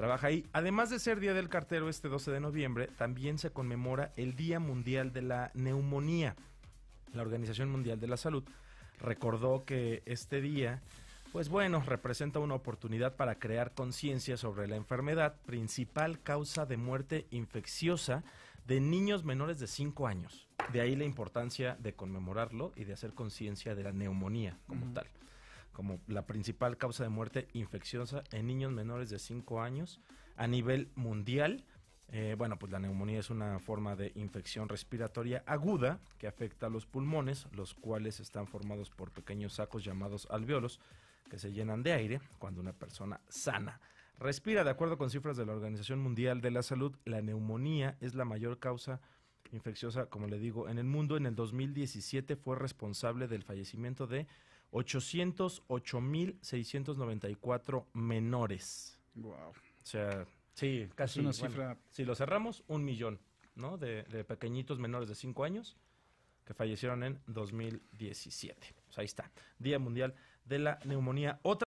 trabaja ahí. Además de ser Día del Cartero este 12 de noviembre, también se conmemora el Día Mundial de la Neumonía. La Organización Mundial de la Salud recordó que este día, pues bueno, representa una oportunidad para crear conciencia sobre la enfermedad, principal causa de muerte infecciosa de niños menores de 5 años. De ahí la importancia de conmemorarlo y de hacer conciencia de la neumonía como tal como la principal causa de muerte infecciosa en niños menores de 5 años a nivel mundial. Eh, bueno, pues la neumonía es una forma de infección respiratoria aguda que afecta a los pulmones, los cuales están formados por pequeños sacos llamados alveolos que se llenan de aire cuando una persona sana. Respira, de acuerdo con cifras de la Organización Mundial de la Salud, la neumonía es la mayor causa infecciosa, como le digo, en el mundo. En el 2017 fue responsable del fallecimiento de 808.694 menores. Wow. O sea, sí, casi. una cifra. si lo cerramos, un millón, ¿no? De, pequeñitos menores de 5 años que fallecieron en 2017. Pues ahí está. Día Mundial de la Neumonía. Otra